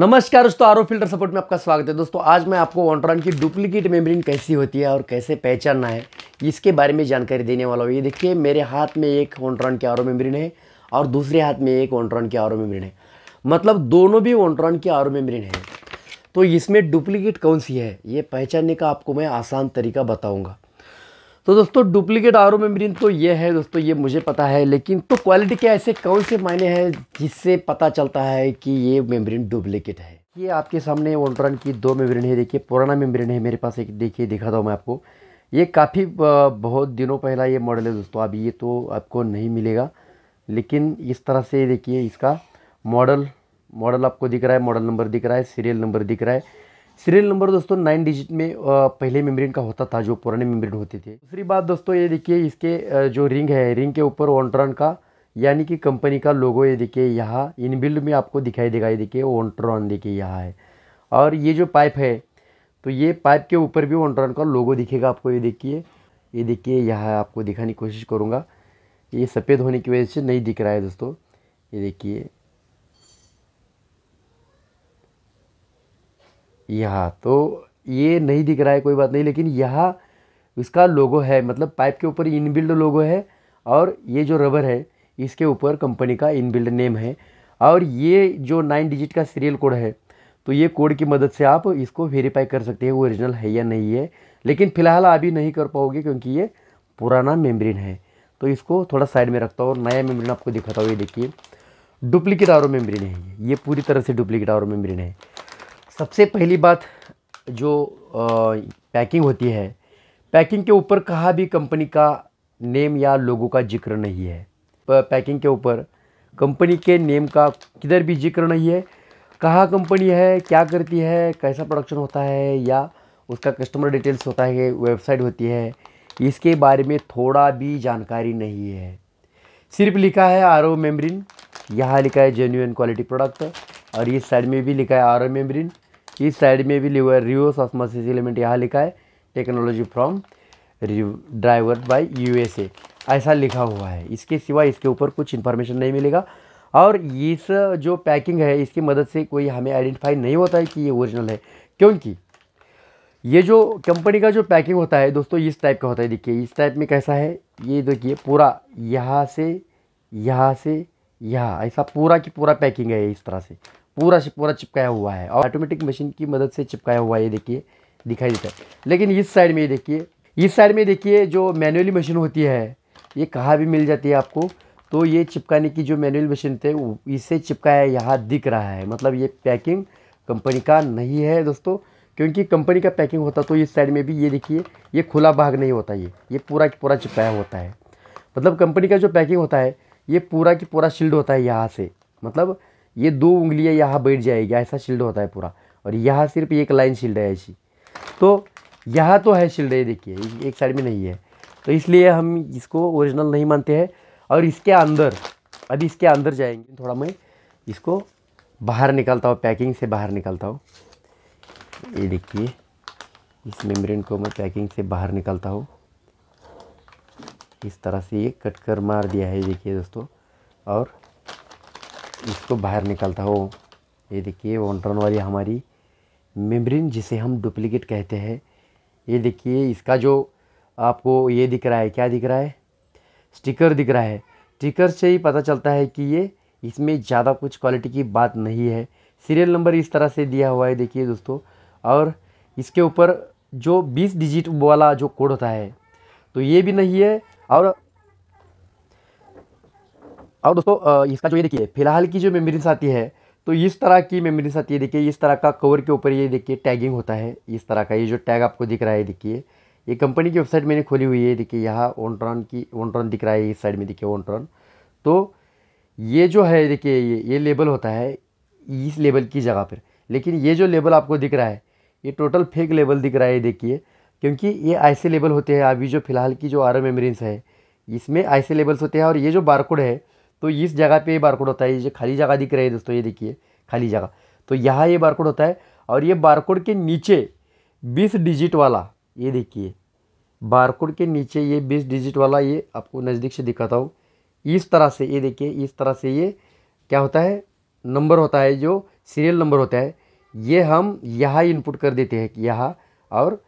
नमस्कार दोस्तों आरो फिल्टर सपोर्ट में आपका स्वागत है दोस्तों आज मैं आपको वॉन्ट्रॉन की डुप्लीकेट मेम्ब्रेन कैसी होती है और कैसे पहचानना है इसके बारे में जानकारी देने वाला हूँ ये देखिए मेरे हाथ में एक वॉन्ट्रॉन की आरो मेम्ब्रेन है और दूसरे हाथ में एक वॉन्ट्रॉन की आरो मेम्ब्रेन है मतलब दोनों भी वॉन्ट्रॉन की आरो मेम्ब्रेन है तो इसमें डुप्लीकेट कौन सी है ये पहचानने का आपको मैं आसान तरीका बताऊँगा तो दोस्तों डुप्लीकेट आर ओ मीन तो ये है दोस्तों ये मुझे पता है लेकिन तो क्वालिटी के ऐसे कौन से मायने हैं जिससे पता चलता है कि ये मेम्ब्रेन डुप्लीकेट है ये आपके सामने वोट्रन की दो मेम्ब्रेन है देखिए पुराना मेम्ब्रेन है मेरे पास एक देखिए दिखाता हूँ मैं आपको ये काफ़ी बहुत दिनों पहला ये मॉडल है दोस्तों अब ये तो आपको नहीं मिलेगा लेकिन इस तरह से देखिए इसका मॉडल मॉडल आपको दिख रहा है मॉडल नंबर दिख रहा है सीरियल नंबर दिख रहा है सीरियल नंबर दोस्तों नाइन डिजिट में पहले मेम्ब्रेन का होता था जो पुराने मेम्ब्रेन होते थे दूसरी बात दोस्तों ये देखिए इसके जो रिंग है रिंग के ऊपर ओंट्रॉन का यानी कि कंपनी का लोगो ये देखिए यहाँ इनबिल्ड में आपको दिखाई देगा ये देखिए ओंट्रॉन देखिए यहाँ है और ये जो पाइप है तो ये पाइप के ऊपर भी ओंट्रॉन का लोगो दिखेगा आपको ये देखिए ये देखिए यहाँ आपको दिखाने की कोशिश करूँगा ये सफ़ेद होने की वजह से नहीं दिख रहा है दोस्तों ये देखिए यहाँ तो ये नहीं दिख रहा है कोई बात नहीं लेकिन यहाँ इसका लोगो है मतलब पाइप के ऊपर इनबिल्ड लोगो है और ये जो रबर है इसके ऊपर कंपनी का इनबिल्ड नेम है और ये जो नाइन डिजिट का सीरियल कोड है तो ये कोड की मदद से आप इसको वेरीफाई कर सकते हैं ओरिजिनल है या नहीं है लेकिन फ़िलहाल अभी नहीं कर पाओगे क्योंकि ये पुराना मेम्ब्रेन है तो इसको थोड़ा साइड में रखता हूँ नया मेम्ब्रेन आपको दिखाता हूँ ये देखिए डुप्लीकेट आरो मेम्ब्रेन है ये पूरी तरह से डुप्लीकेट आरो मेम्ब्रेन है सबसे पहली बात जो पैकिंग होती है पैकिंग के ऊपर कहाँ भी कंपनी का नेम या लोगों का जिक्र नहीं है पैकिंग के ऊपर कंपनी के नेम का किधर भी जिक्र नहीं है कहाँ कंपनी है क्या करती है कैसा प्रोडक्शन होता है या उसका कस्टमर डिटेल्स होता है वेबसाइट होती है इसके बारे में थोड़ा भी जानकारी नहीं है सिर्फ लिखा है आर ओ मेम्ब्रिन यहाँ लिखा है जेन्यून क्वालिटी प्रोडक्ट और इस साइड में भी लिखा है आर ओ मेम्ब्रिन इस साइड में भी लिवर है रिवर्स एलिमेंट यहाँ लिखा है technology from driver by USA ऐसा लिखा हुआ है इसके सिवा इसके ऊपर कुछ इन्फॉर्मेशन नहीं मिलेगा और इस जो पैकिंग है इसकी मदद से कोई हमें आइडेंटिफाई नहीं होता है कि ये ओरिजिनल है क्योंकि ये जो कंपनी का जो पैकिंग होता है दोस्तों इस टाइप का होता है देखिए इस टाइप में कैसा है ये देखिए पूरा यहाँ से यहाँ से यहाँ ऐसा पूरा की पूरा पैकिंग है इस तरह से पूरा से पूरा चिपकाया हुआ है और ऑटोमेटिक मशीन की मदद से चिपकाया हुआ है ये देखिए दिखाई देता है लेकिन इस साइड में ये देखिए इस साइड में देखिए जो मैनुअली मशीन होती है ये कहाँ भी मिल जाती है आपको तो ये चिपकाने की जो मैनुअल मशीन थे इसे चिपकाया यहाँ दिख रहा है मतलब ये पैकिंग कंपनी का नहीं है दोस्तों क्योंकि कंपनी का पैकिंग होता तो इस साइड में भी ये देखिए ये खुला भाग नहीं होता ये ये पूरा की पूरा चिपकाया होता है मतलब कंपनी का जो पैकिंग होता है ये पूरा की पूरा शील्ड होता है यहाँ से मतलब ये दो उंगलियाँ यहाँ बैठ जाएगी ऐसा शील्ड होता है पूरा और यहाँ सिर्फ एक लाइन शील्ड है ऐसी तो यहाँ तो है शील्ड ये देखिए एक साइड में नहीं है तो इसलिए हम इसको ओरिजिनल नहीं मानते हैं और इसके अंदर अभी इसके अंदर जाएंगे थोड़ा मैं इसको बाहर निकालता हूँ पैकिंग से बाहर निकालता हूँ ये देखिए इस मेम्ब्रेन को मैं पैकिंग से बाहर निकालता हूँ इस तरह से ये कट कर मार दिया है देखिए दोस्तों और इसको बाहर निकलता हो ये देखिए वन टर्न वाली हमारी मेम्ब्रेन जिसे हम डुप्लीकेट कहते हैं ये देखिए इसका जो आपको ये दिख रहा है क्या दिख रहा है स्टिकर दिख रहा है स्टिकर से ही पता चलता है कि ये इसमें ज़्यादा कुछ क्वालिटी की बात नहीं है सीरियल नंबर इस तरह से दिया हुआ है देखिए दोस्तों और इसके ऊपर जो 20 डिजिट वाला जो कोड होता है तो ये भी नहीं है और और दोस्तों इसका जो ये देखिए फिलहाल की जो मेमरीज आती है तो इस तरह की मेमरीज आती है देखिए इस तरह का कवर के ऊपर ये देखिए टैगिंग होता है इस तरह का ये जो टैग आपको दिख रहा है देखिए ये कंपनी की वेबसाइट मैंने खोली हुई है देखिए यहाँ ओनट्रॉन की ओनट्रॉन दिख रहा है इस साइड में देखिए ओनट्रॉन तो ये जो है देखिए ये ये लेबल होता है इस लेबल की जगह पर लेकिन ये जो लेबल आपको दिख रहा है ये टोटल फेक लेबल दिख रहा है देखिए क्योंकि ये ऐसे लेबल होते हैं अभी जो फिलहाल की जो आर एम है इसमें ऐसे लेबल्स होते हैं और ये जो बारकोड है तो इस जगह पे ये बारकोड होता है ये खाली जगह दिख रही है दोस्तों ये देखिए खाली जगह तो यहाँ ये बारकोड होता है और ये बारकोड के नीचे बीस डिजिट वाला ये देखिए बारकोड के नीचे ये बीस डिजिट वाला ये आपको नज़दीक से दिखाता हूँ इस तरह से ये देखिए इस तरह से ये क्या होता है नंबर होता है जो सीरियल नंबर होता है ये हम यहाँ इनपुट कर देते हैं यहाँ और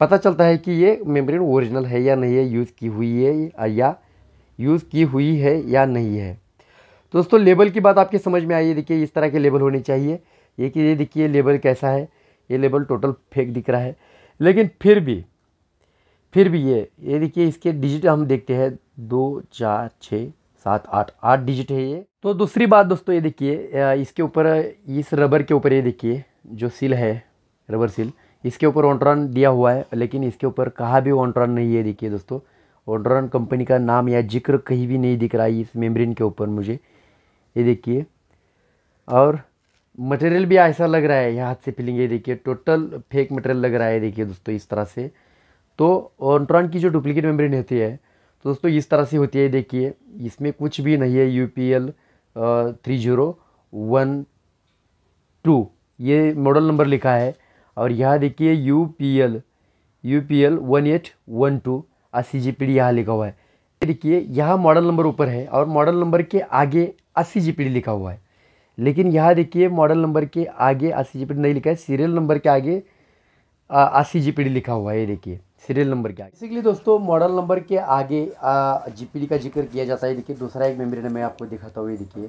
पता चलता है कि ये मेमोरी ओरिजिनल है या नहीं है यूज़ की हुई है या यूज़ की हुई है या नहीं है दोस्तों लेबल की बात आपके समझ में आई है देखिए इस तरह के लेबल होने चाहिए ये कि ये देखिए लेबल कैसा है ये लेबल टोटल फेक दिख रहा है लेकिन फिर भी फिर भी ये ये देखिए इसके डिजिट हम देखते हैं दो चार छः सात आठ आठ डिजिट है ये तो दूसरी बात दोस्तों ये देखिए इसके ऊपर इस रबर के ऊपर ये देखिए जो सील है रबर सील इसके ऊपर ऑनट्रॉन दिया हुआ है लेकिन इसके ऊपर कहाँ भी ऑनट्रॉन नहीं है देखिए दोस्तों और कंपनी का नाम या जिक्र कहीं भी नहीं दिख रहा है इस मेम्ब्रेन के ऊपर मुझे ये देखिए और मटेरियल भी ऐसा लग रहा है यहाँ हाथ से फिलिंग ये देखिए टोटल फेक मटेरियल लग रहा है देखिए दोस्तों इस तरह से तो ऑन्ट्रॉन की जो डुप्लीकेट मेम्ब्रेन होती है तो दोस्तों इस तरह से होती है देखिए इसमें कुछ भी नहीं है U P L three zero one two ये मॉडल नंबर लिखा है और यहाँ देखिए U P L U P L one eight one two अस्सी जी यहाँ लिखा हुआ है देखिए यहाँ मॉडल नंबर ऊपर है और मॉडल नंबर के आगे अस्सी जी लिखा हुआ है लेकिन यहाँ देखिए मॉडल नंबर के आगे अस्सी जी नहीं लिखा है सीरियल नंबर के आगे अस्सी जी लिखा हुआ है ये देखिए सीरियल नंबर के आगे बेसिकली दोस्तों मॉडल नंबर के आगे जी का जिक्र किया जाता है देखिए दूसरा एक मेमोरी मैं आपको दिखाता हूँ ये देखिए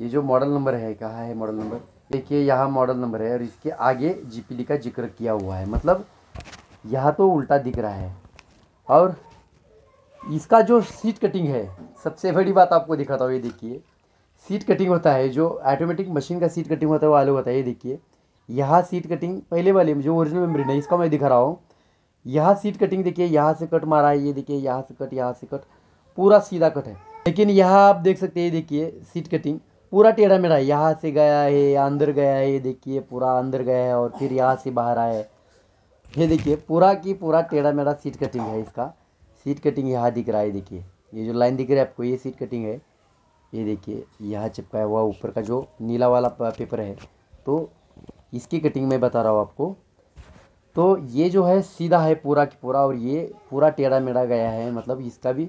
ये जो मॉडल नंबर है कहाँ है मॉडल नंबर देखिए यहाँ मॉडल नंबर है और इसके आगे जी का जिक्र किया हुआ है मतलब यहाँ तो उल्टा दिख रहा है और इसका जो सीट कटिंग है सबसे बड़ी बात आपको दिखाता हूँ ये देखिए सीट कटिंग होता है जो ऑटोमेटिक मशीन का सीट कटिंग होता है वो अलग होता है ये देखिए यहाँ सीट कटिंग पहले वाले में जो ओरिजिनल मेमरी है इसका मैं दिखा रहा हूँ यहाँ सीट कटिंग देखिए यहाँ से कट मारा है ये देखिए यहाँ से कट यहाँ से कट पूरा सीधा कट है लेकिन यहाँ आप देख सकते हैं देखिए सीट कटिंग पूरा टेढ़ा मेढ़ा है यहाँ से गया है अंदर गया है ये देखिए पूरा अंदर गया है और फिर यहाँ से बाहर आया है ये देखिए पूरा की पूरा टेढ़ा मेढ़ा सीट कटिंग है इसका सीट कटिंग यहाँ दिख रहा है देखिए ये जो लाइन दिख रहा है आपको ये सीट कटिंग है ये देखिए यहाँ चिपकाया हुआ ऊपर का जो नीला वाला पेपर है तो इसकी कटिंग मैं बता रहा हूँ आपको तो ये जो है सीधा है पूरा की पूरा और ये पूरा टेढ़ा मेढ़ा गया है मतलब इसका भी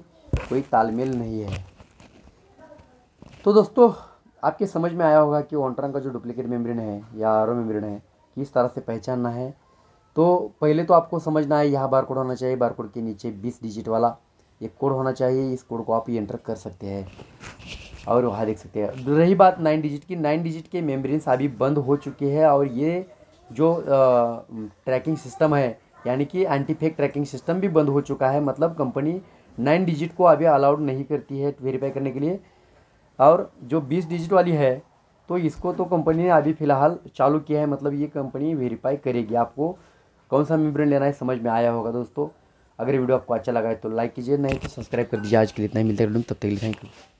कोई तालमेल नहीं है तो दोस्तों आपके समझ में आया होगा कि ओंट्रन का जो डुप्लीकेट मेम्ब्रेन है या आर मेम्ब्रेन है किस तरह से पहचानना है तो पहले तो आपको समझना है यहाँ बार कोड होना चाहिए बार कोड के नीचे बीस डिजिट वाला एक कोड होना चाहिए इस कोड को आप एंटर कर सकते हैं और वहाँ देख सकते हैं रही बात नाइन डिजिट की नाइन डिजिट के मेमरीज अभी बंद हो चुके हैं और ये जो ट्रैकिंग सिस्टम है यानी कि एंटीफेक ट्रैकिंग सिस्टम भी बंद हो चुका है मतलब कंपनी नाइन डिजिट को अभी अलाउड नहीं करती है वेरीफाई करने के लिए और जो बीस डिजिट वाली है तो इसको तो कंपनी ने अभी फ़िलहाल चालू किया है मतलब ये कंपनी वेरीफाई करेगी आपको कौन सा मेम्ब्रेन लेना है समझ में आया होगा दोस्तों अगर वीडियो आपको अच्छा लगा है तो लाइक कीजिए नहीं तो सब्सक्राइब कर दीजिए आज के लिए इतना ही मिलता है तब तक यू